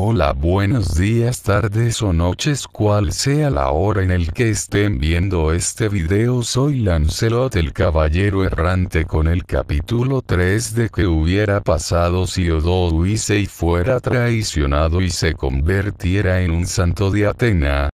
Hola, buenos días, tardes o noches, cual sea la hora en el que estén viendo este video. Soy Lancelot el caballero errante con el capítulo 3 de que hubiera pasado si Odo y fuera traicionado y se convirtiera en un santo de Atena.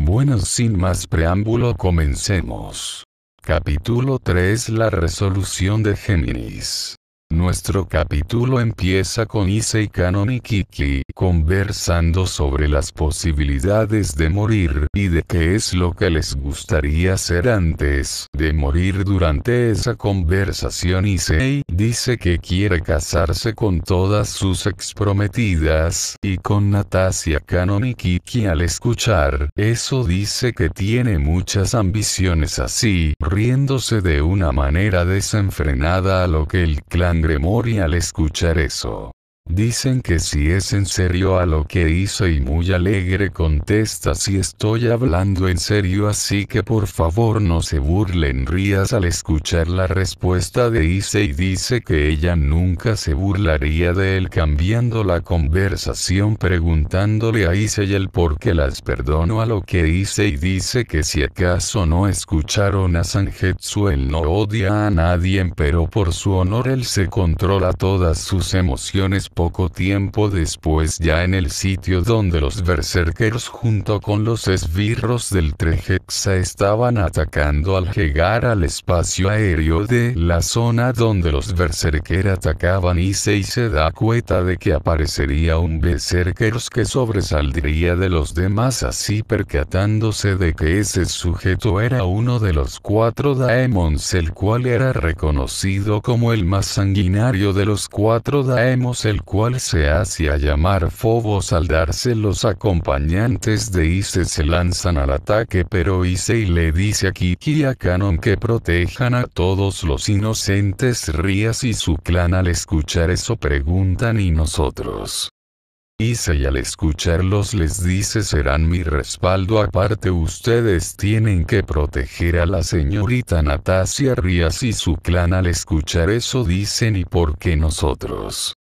Bueno, sin más preámbulo, comencemos. Capítulo 3 La resolución de Géminis. Nuestro capítulo empieza con Issei Kanon y Kiki conversando sobre las posibilidades de morir y de qué es lo que les gustaría hacer antes de morir. Durante esa conversación Issei dice que quiere casarse con todas sus exprometidas, y con Natasia Kanonikiki al escuchar eso dice que tiene muchas ambiciones así, riéndose de una manera desenfrenada a lo que el clan Gremory al escuchar eso Dicen que si es en serio a lo que hice y muy alegre contesta si estoy hablando en serio así que por favor no se burlen Rías al escuchar la respuesta de Ise y dice que ella nunca se burlaría de él cambiando la conversación preguntándole a Ise y el por qué las perdono a lo que hice y dice que si acaso no escucharon a Sanjetsu él no odia a nadie pero por su honor él se controla todas sus emociones poco tiempo después ya en el sitio donde los berserkers junto con los esbirros del Trejexa estaban atacando al llegar al espacio aéreo de la zona donde los berserker atacaban y se da cuenta de que aparecería un berserkers que sobresaldría de los demás así percatándose de que ese sujeto era uno de los cuatro daemons el cual era reconocido como el más sanguinario de los cuatro Daemons, el cual se hace a llamar Fobos al darse los acompañantes de Ise se lanzan al ataque pero y le dice a Kiki y a Canon que protejan a todos los inocentes Rías y su clan al escuchar eso preguntan y nosotros. y al escucharlos les dice serán mi respaldo aparte ustedes tienen que proteger a la señorita Natasia Rías y su clan al escuchar eso dicen y por qué nosotros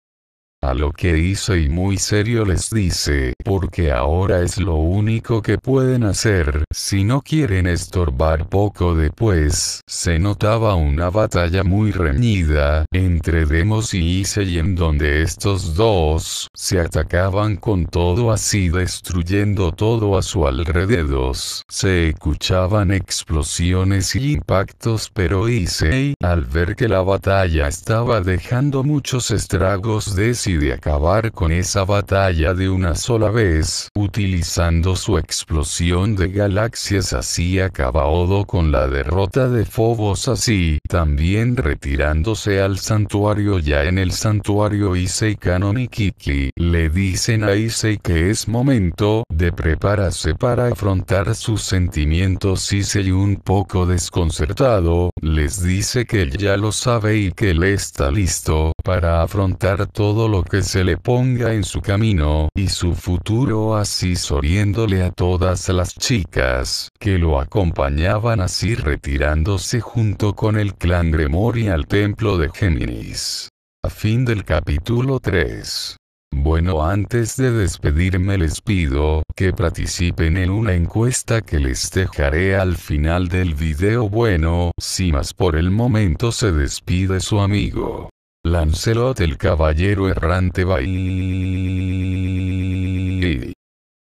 lo que dice y muy serio les dice, porque ahora es lo único que pueden hacer, si no quieren estorbar poco después, se notaba una batalla muy reñida, entre Demos y y en donde estos dos, se atacaban con todo así destruyendo todo a su alrededor, se escuchaban explosiones y impactos pero hice al ver que la batalla estaba dejando muchos estragos decidió de acabar con esa batalla de una sola vez, utilizando su explosión de galaxias así acaba Odo con la derrota de Fobos así, también retirándose al santuario ya en el santuario y Kanonikiki le dicen a Issei que es momento de prepararse para afrontar sus sentimientos Issei un poco desconcertado, les dice que él ya lo sabe y que él está listo para afrontar todo lo que se le ponga en su camino y su futuro así soriéndole a todas las chicas que lo acompañaban así retirándose junto con el clan Gremory al templo de Géminis. A fin del capítulo 3. Bueno, antes de despedirme les pido que participen en una encuesta que les dejaré al final del video. Bueno, si más por el momento se despide su amigo. Lancelot el caballero errante. Bye.